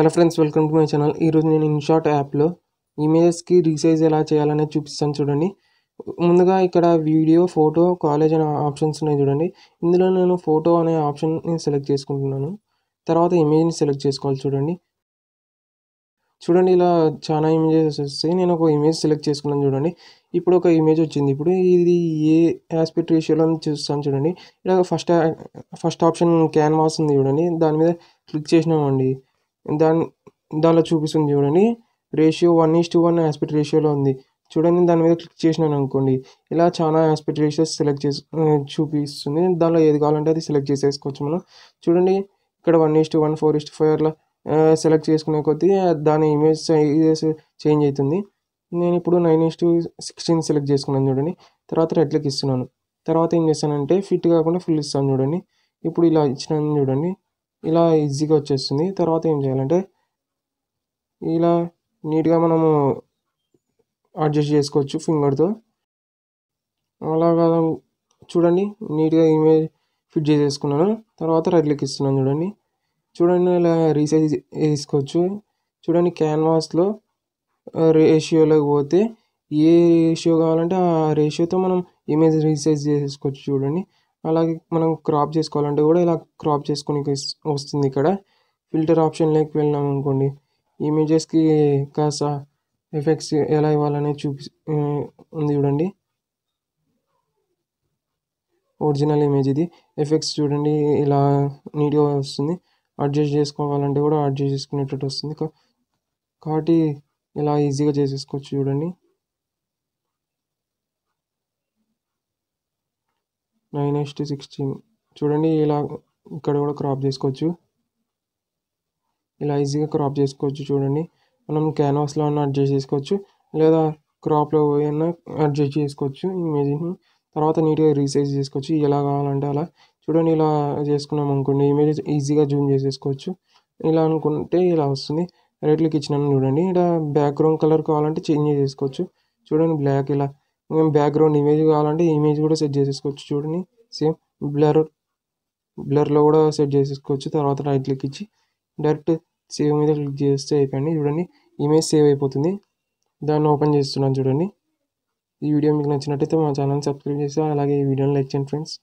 hello friends welcome to my channel ఈరోజు నేను ఇన్షాట్ యాప్లో ఇమేజెస్కి రీసైజ్ ఎలా చేయాలనేది చూపిస్తాను చూడండి ముందుగా ఇక్కడ వీడియో ఫోటో కాలేజ్ అనే ఆప్షన్స్ ఉన్నాయి చూడండి ఇందులో నేను ఫోటో అనే ఆప్షన్ని సెలెక్ట్ చేసుకుంటున్నాను తర్వాత ఇమేజ్ని సెలెక్ట్ చేసుకోవాలి చూడండి చూడండి ఇలా చాలా ఇమేజెస్ వస్తాయి నేను ఒక ఇమేజ్ సెలెక్ట్ చేసుకున్నాను చూడండి ఇప్పుడు ఒక ఇమేజ్ వచ్చింది ఇప్పుడు ఇది ఏ ఆస్పెక్ట్ రేషియోలో చూస్తాను చూడండి ఇలా ఫస్ట్ ఫస్ట్ ఆప్షన్ క్యాన్వాస్ ఉంది చూడండి దాని మీద క్లిక్ చేసినామండి దాని దానిలో చూపిస్తుంది చూడండి ratio one is to one aspect రేషియోలో ఉంది చూడండి దాని మీద క్లిక్ చేసినాను అనుకోండి ఇలా చాలా ఆస్పెక్ట్ రేషియోస్ సెలెక్ట్ చేసి చూపిస్తుంది దానిలో ఏది కావాలంటే అది సెలెక్ట్ చేసేసుకోవచ్చు మనం చూడండి ఇక్కడ one is to one four is to five అలా సెలెక్ట్ చేసుకునే కొద్దీ దాని ఇమేజ్ సైజెస్ చేంజ్ అవుతుంది నేను ఇప్పుడు nine is to sixteen select చేసుకున్నాను చూడండి తర్వాత రెడ్లకి ఇస్తున్నాను తర్వాత ఏం చేస్తానంటే ఫిట్ కాకుండా ఫుల్ ఇస్తాను చూడండి ఇప్పుడు ఇలా ఇచ్చినాను చూడండి ఇలా ఈజీగా వచ్చేస్తుంది తర్వాత ఏం చేయాలంటే ఇలా నీట్గా మనము అడ్జస్ట్ చేసుకోవచ్చు ఫింగర్తో అలాగా చూడండి నీట్గా ఇమేజ్ ఫిట్ చేసేసుకున్నాను తర్వాత రైట్ ఇస్తున్నాను చూడండి చూడండి ఇలా రీసైజ్ వేసుకోవచ్చు చూడండి క్యాన్వాస్లో రేషియోలోకి పోతే ఏ రేషియో కావాలంటే ఆ రేషియోతో మనం ఇమేజ్ రీసైజ్ చేసుకోవచ్చు చూడండి అలాగే మనం క్రాప్ చేసుకోవాలంటే కూడా ఇలా క్రాప్ చేసుకుని వస్తుంది ఇక్కడ ఫిల్టర్ ఆప్షన్లోకి వెళ్ళినాం అనుకోండి ఇమేజెస్కి కాస్త ఎఫెక్ట్స్ ఎలా ఇవ్వాలనే చూపి ఉంది చూడండి ఒరిజినల్ ఇమేజ్ ఇది ఎఫెక్ట్స్ చూడండి ఇలా నీట్గా వస్తుంది అడ్జస్ట్ చేసుకోవాలంటే కూడా అడ్జస్ట్ చేసుకునేటట్టు వస్తుంది కాబట్టి ఇలా ఈజీగా చేసేసుకోవచ్చు చూడండి నైన్ ఎస్ టు సిక్స్టీన్ చూడండి ఇలా ఇక్కడ కూడా క్రాప్ చేసుకోవచ్చు ఇలా ఈజీగా క్రాప్ చేసుకోవచ్చు చూడండి మనం క్యాన్వాస్లో ఉన్న అడ్జస్ట్ చేసుకోవచ్చు లేదా క్రాప్లో పోయినా అడ్జస్ట్ చేసుకోవచ్చు ఇమేజ్ని తర్వాత నీట్గా రీసైజ్ చేసుకోవచ్చు ఎలా కావాలంటే అలా చూడండి ఇలా చేసుకున్నాం అనుకోండి ఇమేజ్ ఈజీగా జూమ్ చేసేసుకోవచ్చు ఇలా అనుకుంటే ఇలా వస్తుంది రైట్లకి ఇచ్చినాను చూడండి ఇలా బ్యాక్గ్రౌండ్ కలర్ కావాలంటే చేంజ్ చేసుకోవచ్చు చూడండి బ్లాక్ ఇలా బ్యాక్గ్రౌండ్ ఇమేజ్ కావాలంటే ఇమేజ్ కూడా సెట్ చేసేసుకోవచ్చు చూడండి సేమ్ బ్లర్ బ్లర్లో కూడా సెట్ చేసేసుకోవచ్చు తర్వాత రైట్ క్లిక్ ఇచ్చి డైరెక్ట్ సేవ్ మీద క్లిక్ చేస్తే అయిపోయింది చూడండి ఇమేజ్ సేవ్ అయిపోతుంది దాన్ని ఓపెన్ చేస్తున్నాను చూడండి ఈ వీడియో మీకు నచ్చినట్టయితే మా ఛానల్ని సబ్స్క్రైబ్ చేసి అలాగే ఈ వీడియోని లైక్ చేయండి ఫ్రెండ్స్